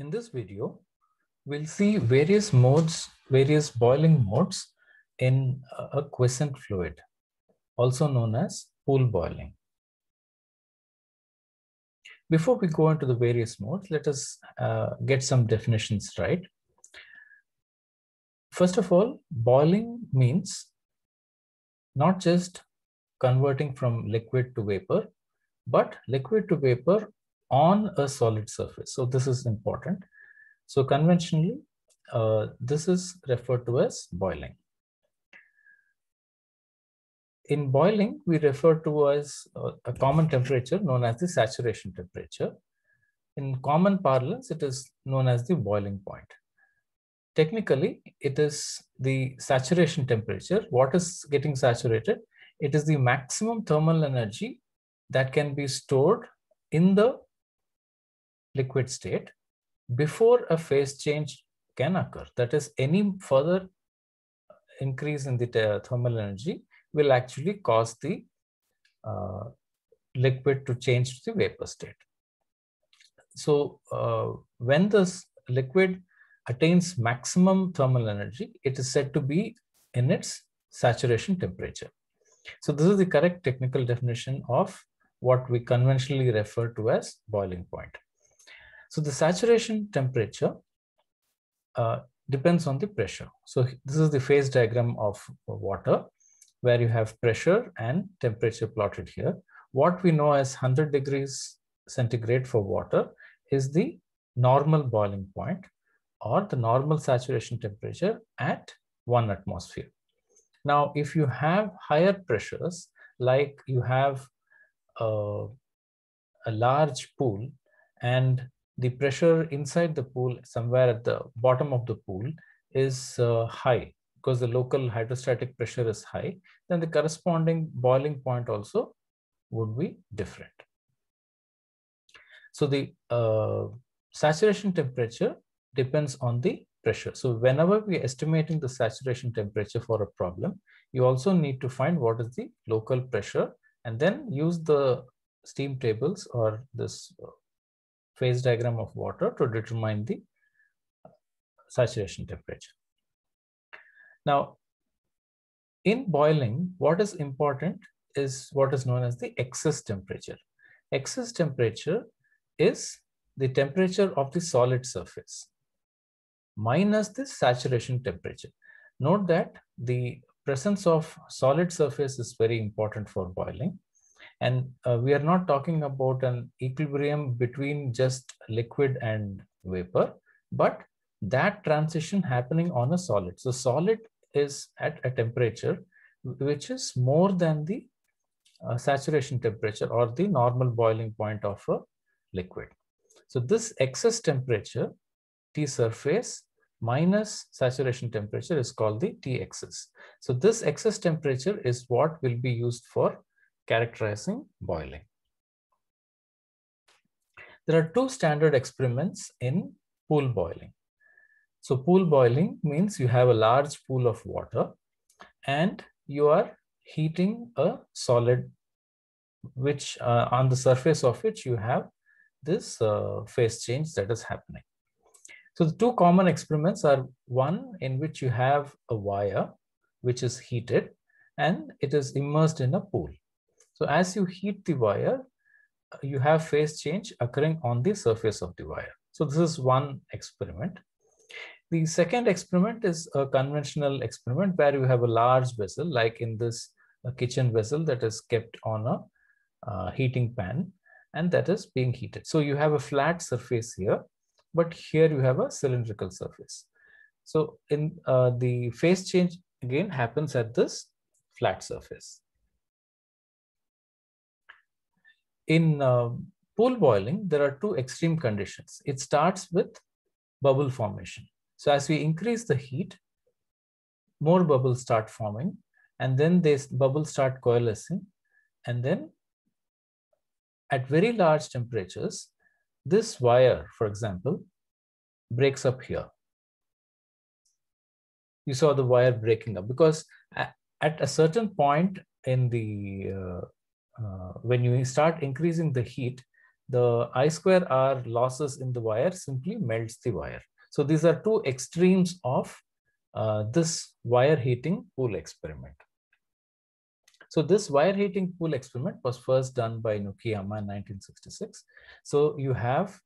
In this video, we'll see various modes, various boiling modes in a quiescent fluid, also known as pool boiling. Before we go into the various modes, let us uh, get some definitions right. First of all, boiling means not just converting from liquid to vapor, but liquid to vapor on a solid surface. So this is important. So conventionally, uh, this is referred to as boiling. In boiling, we refer to as uh, a common temperature known as the saturation temperature. In common parlance, it is known as the boiling point. Technically, it is the saturation temperature. What is getting saturated? It is the maximum thermal energy that can be stored in the liquid state before a phase change can occur. That is, any further increase in the thermal energy will actually cause the uh, liquid to change to the vapor state. So uh, when this liquid attains maximum thermal energy, it is said to be in its saturation temperature. So this is the correct technical definition of what we conventionally refer to as boiling point. So the saturation temperature uh, depends on the pressure. So this is the phase diagram of water where you have pressure and temperature plotted here. What we know as 100 degrees centigrade for water is the normal boiling point or the normal saturation temperature at one atmosphere. Now, if you have higher pressures, like you have uh, a large pool and the pressure inside the pool somewhere at the bottom of the pool is uh, high because the local hydrostatic pressure is high, then the corresponding boiling point also would be different. So the uh, saturation temperature depends on the pressure. So whenever we are estimating the saturation temperature for a problem, you also need to find what is the local pressure and then use the steam tables or this uh, phase diagram of water to determine the saturation temperature. Now, in boiling, what is important is what is known as the excess temperature. Excess temperature is the temperature of the solid surface minus the saturation temperature. Note that the presence of solid surface is very important for boiling and uh, we are not talking about an equilibrium between just liquid and vapor, but that transition happening on a solid. So solid is at a temperature which is more than the uh, saturation temperature or the normal boiling point of a liquid. So this excess temperature, T surface minus saturation temperature is called the T excess. So this excess temperature is what will be used for characterizing boiling. There are two standard experiments in pool boiling. So pool boiling means you have a large pool of water and you are heating a solid which uh, on the surface of which you have this uh, phase change that is happening. So the two common experiments are one in which you have a wire which is heated and it is immersed in a pool. So as you heat the wire, you have phase change occurring on the surface of the wire. So this is one experiment. The second experiment is a conventional experiment where you have a large vessel, like in this kitchen vessel that is kept on a uh, heating pan and that is being heated. So you have a flat surface here, but here you have a cylindrical surface. So in uh, the phase change again happens at this flat surface. in uh, pool boiling, there are two extreme conditions. It starts with bubble formation. So as we increase the heat, more bubbles start forming, and then these bubbles start coalescing. And then at very large temperatures, this wire, for example, breaks up here. You saw the wire breaking up because at a certain point in the uh, uh, when you start increasing the heat, the I square R losses in the wire simply melts the wire. So these are two extremes of uh, this wire heating pool experiment. So this wire heating pool experiment was first done by Nukiyama in 1966. So you have,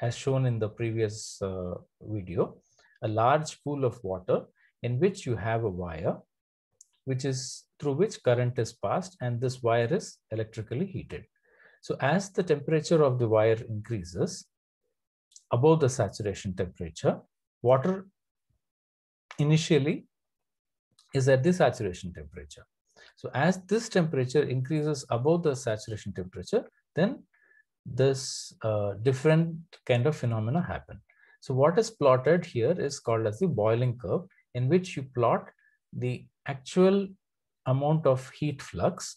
as shown in the previous uh, video, a large pool of water in which you have a wire which is through which current is passed and this wire is electrically heated. So as the temperature of the wire increases above the saturation temperature, water initially is at the saturation temperature. So as this temperature increases above the saturation temperature, then this uh, different kind of phenomena happen. So what is plotted here is called as the boiling curve in which you plot the actual amount of heat flux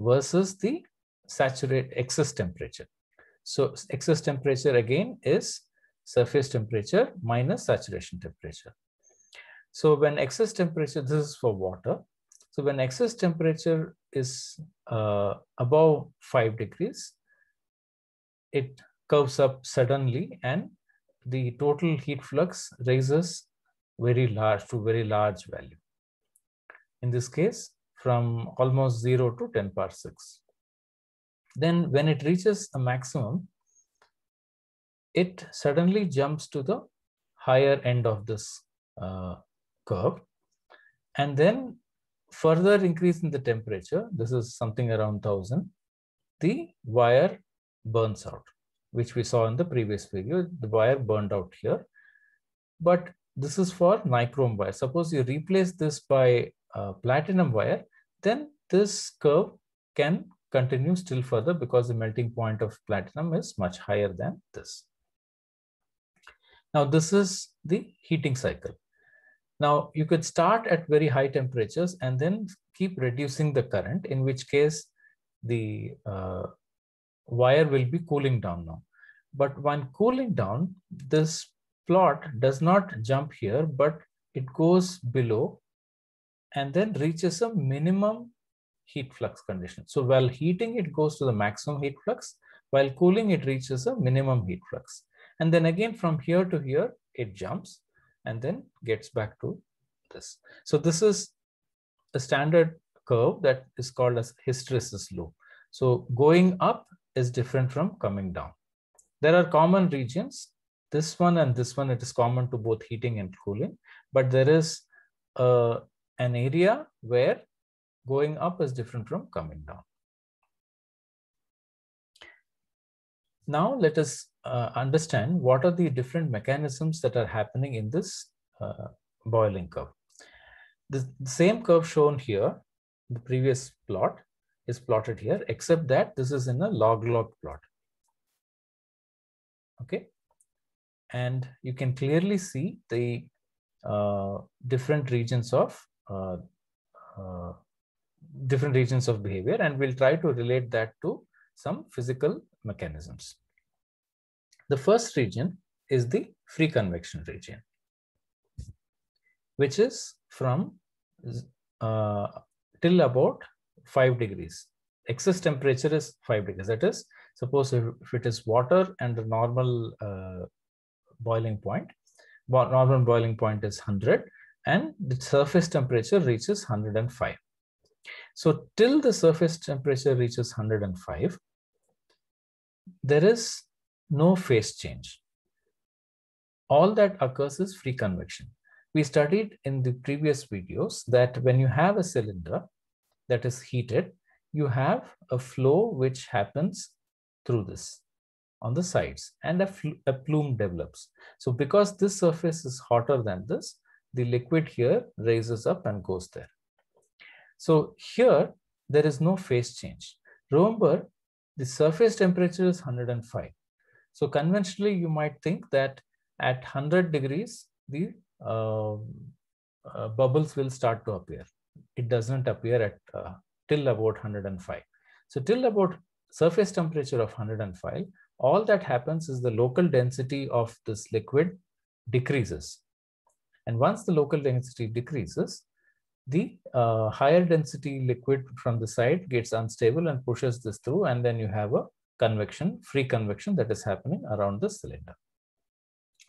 versus the saturated excess temperature. So excess temperature again is surface temperature minus saturation temperature. So when excess temperature, this is for water. So when excess temperature is uh, above five degrees, it curves up suddenly and the total heat flux rises very large to very large value in this case from almost 0 to 10 power 6. Then when it reaches a maximum, it suddenly jumps to the higher end of this uh, curve. And then further increase in the temperature, this is something around 1000, the wire burns out, which we saw in the previous video. The wire burned out here. But this is for nichrome wire. Suppose you replace this by uh, platinum wire, then this curve can continue still further because the melting point of platinum is much higher than this. Now, this is the heating cycle. Now, you could start at very high temperatures and then keep reducing the current, in which case the uh, wire will be cooling down now. But when cooling down, this plot does not jump here, but it goes below and then reaches a minimum heat flux condition. So while heating, it goes to the maximum heat flux. While cooling, it reaches a minimum heat flux. And then again, from here to here, it jumps and then gets back to this. So this is a standard curve that is called as hysteresis loop. So going up is different from coming down. There are common regions. This one and this one, it is common to both heating and cooling, but there is a an area where going up is different from coming down. Now let us uh, understand what are the different mechanisms that are happening in this uh, boiling curve. The same curve shown here, the previous plot is plotted here, except that this is in a log-log plot. Okay. And you can clearly see the uh, different regions of uh, uh, different regions of behavior and we'll try to relate that to some physical mechanisms. The first region is the free convection region, which is from uh, till about 5 degrees. Excess temperature is 5 degrees. That is, suppose if, if it is water and the normal uh, boiling point, normal boiling point is 100, and the surface temperature reaches 105. So till the surface temperature reaches 105, there is no phase change. All that occurs is free convection. We studied in the previous videos that when you have a cylinder that is heated, you have a flow which happens through this on the sides and a, a plume develops. So because this surface is hotter than this, the liquid here raises up and goes there. So here, there is no phase change. Remember, the surface temperature is 105. So conventionally, you might think that at 100 degrees, the uh, uh, bubbles will start to appear. It doesn't appear at uh, till about 105. So till about surface temperature of 105, all that happens is the local density of this liquid decreases. And once the local density decreases, the uh, higher density liquid from the side gets unstable and pushes this through and then you have a convection, free convection that is happening around the cylinder.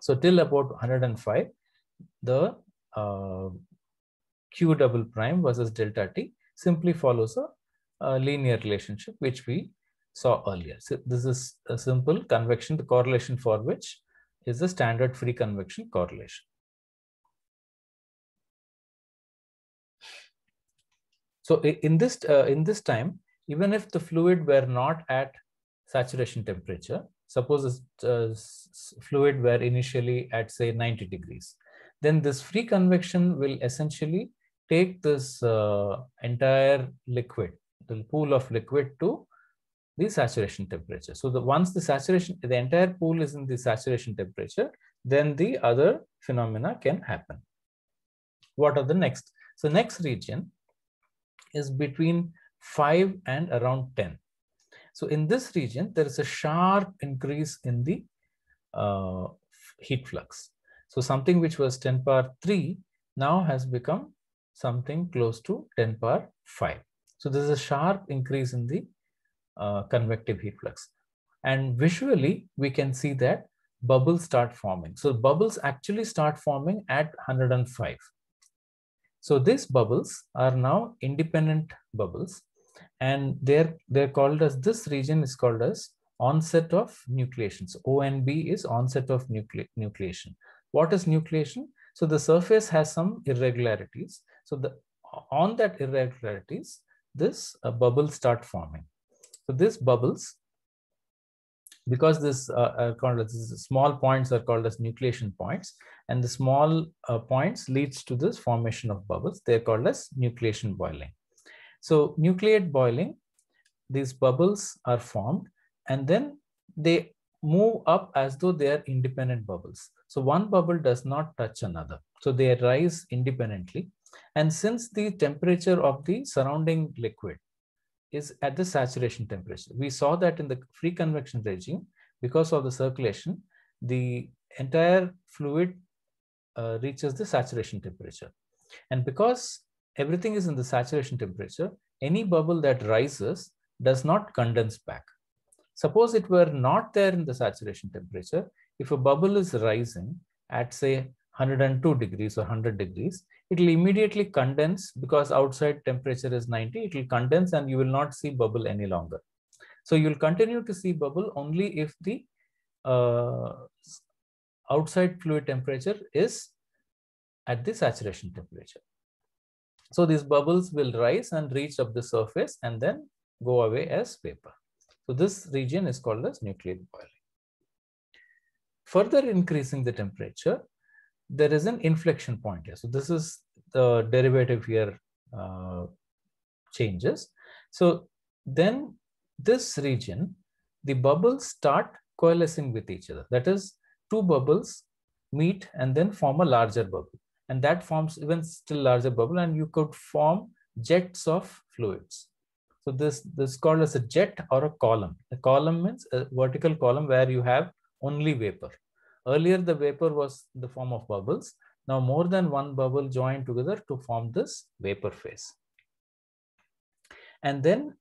So till about 105, the uh, Q double prime versus delta T simply follows a, a, linear relationship which we saw earlier. So this is a simple convection, the correlation for which is the standard free convection correlation. So in this, uh, in this time, even if the fluid were not at saturation temperature, suppose the uh, fluid were initially at say 90 degrees, then this free convection will essentially take this uh, entire liquid, the pool of liquid to the saturation temperature. So the once the saturation, the entire pool is in the saturation temperature, then the other phenomena can happen. What are the next? So next region is between 5 and around 10. So in this region, there is a sharp increase in the uh, heat flux. So something which was 10 power 3 now has become something close to 10 power 5. So there's a sharp increase in the uh, convective heat flux. And visually, we can see that bubbles start forming. So bubbles actually start forming at 105. So these bubbles are now independent bubbles and they're, they're called as, this region is called as onset of nucleation. So O and B is onset of nucle nucleation. What is nucleation? So the surface has some irregularities. So the, on that irregularities, this uh, bubbles start forming. So these bubbles because this uh, are uh, called small points are called as nucleation points and the small uh, points leads to this formation of bubbles they're called as nucleation boiling so nucleate boiling these bubbles are formed and then they move up as though they are independent bubbles so one bubble does not touch another so they rise independently and since the temperature of the surrounding liquid is at the saturation temperature. We saw that in the free convection regime, because of the circulation, the entire fluid uh, reaches the saturation temperature. And because everything is in the saturation temperature, any bubble that rises does not condense back. Suppose it were not there in the saturation temperature, if a bubble is rising at say 102 degrees or 100 degrees, it will immediately condense because outside temperature is 90, it will condense and you will not see bubble any longer. So you'll continue to see bubble only if the uh, outside fluid temperature is at the saturation temperature. So these bubbles will rise and reach up the surface and then go away as vapor. So this region is called as nuclear boiling. Further increasing the temperature, there is an inflection point here. So this is the derivative here uh, changes. So then this region, the bubbles start coalescing with each other. That is, two bubbles meet and then form a larger bubble. And that forms even still larger bubble and you could form jets of fluids. So this, this is called as a jet or a column. A column means a vertical column where you have only vapor. Earlier, the vapor was the form of bubbles. Now, more than one bubble joined together to form this vapor phase. And then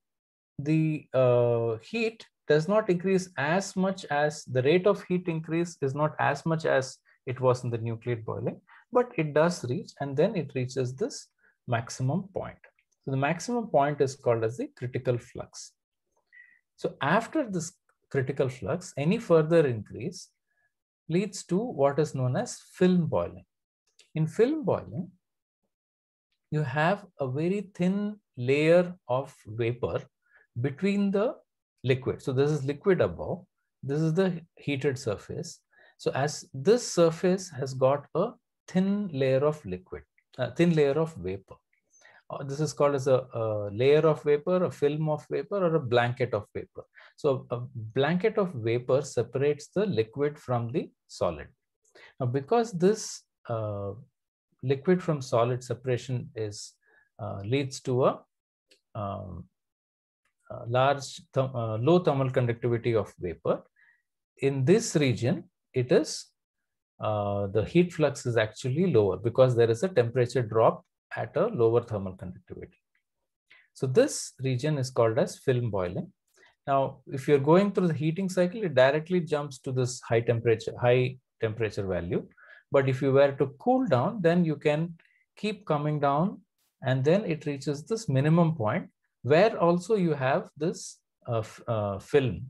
the uh, heat does not increase as much as the rate of heat increase is not as much as it was in the nucleate boiling, but it does reach and then it reaches this maximum point. So the maximum point is called as the critical flux. So after this critical flux, any further increase leads to what is known as film boiling. In film boiling, you have a very thin layer of vapor between the liquid. So this is liquid above, this is the heated surface. So as this surface has got a thin layer of liquid, a uh, thin layer of vapor. Uh, this is called as a, a, layer of vapor, a film of vapor, or a blanket of vapor. So a blanket of vapor separates the liquid from the solid. Now, because this uh, liquid from solid separation is uh, leads to a um, large th uh, low thermal conductivity of vapor. In this region, it is uh, the heat flux is actually lower because there is a temperature drop at a lower thermal conductivity. So this region is called as film boiling. Now, if you're going through the heating cycle, it directly jumps to this high temperature, high temperature value. But if you were to cool down, then you can keep coming down and then it reaches this minimum point where also you have this uh, uh, film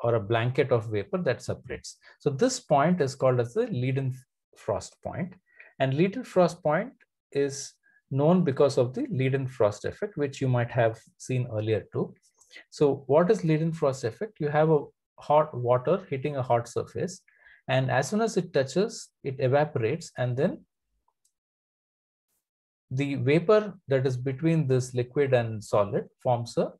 or a blanket of vapor that separates. So this point is called as the Leidenfrost point. And frost point is known because of the frost effect, which you might have seen earlier too. So what is frost effect? You have a hot water hitting a hot surface, and as soon as it touches, it evaporates, and then the vapor that is between this liquid and solid forms a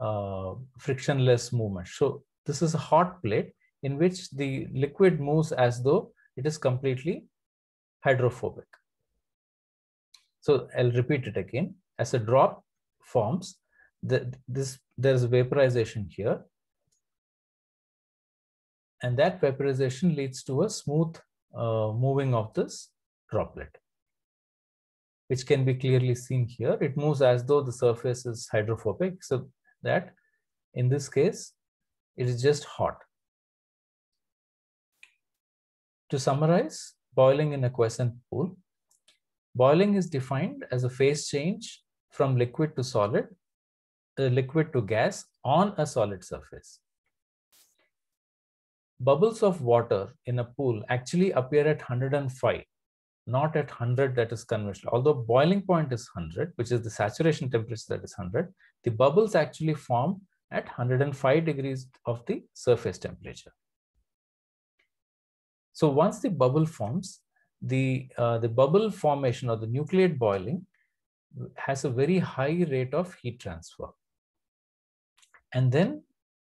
uh, frictionless movement. So this is a hot plate in which the liquid moves as though it is completely hydrophobic. So I'll repeat it again. As a drop forms, the, this there's vaporization here. And that vaporization leads to a smooth uh, moving of this droplet, which can be clearly seen here. It moves as though the surface is hydrophobic, so that in this case, it is just hot. To summarize, boiling in a quiescent pool Boiling is defined as a phase change from liquid to solid, uh, liquid to gas on a solid surface. Bubbles of water in a pool actually appear at 105, not at 100 that is conventional. Although boiling point is 100, which is the saturation temperature that is 100, the bubbles actually form at 105 degrees of the surface temperature. So once the bubble forms, the, uh, the bubble formation or the nucleate boiling has a very high rate of heat transfer. And then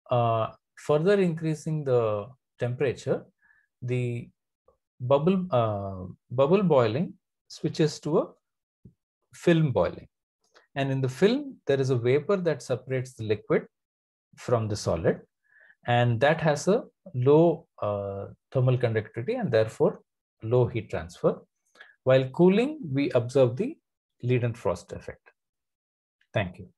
uh, further increasing the temperature, the bubble, uh, bubble boiling switches to a film boiling. And in the film, there is a vapor that separates the liquid from the solid. And that has a low uh, thermal conductivity and therefore low heat transfer. While cooling, we observe the Leaden frost effect. Thank you.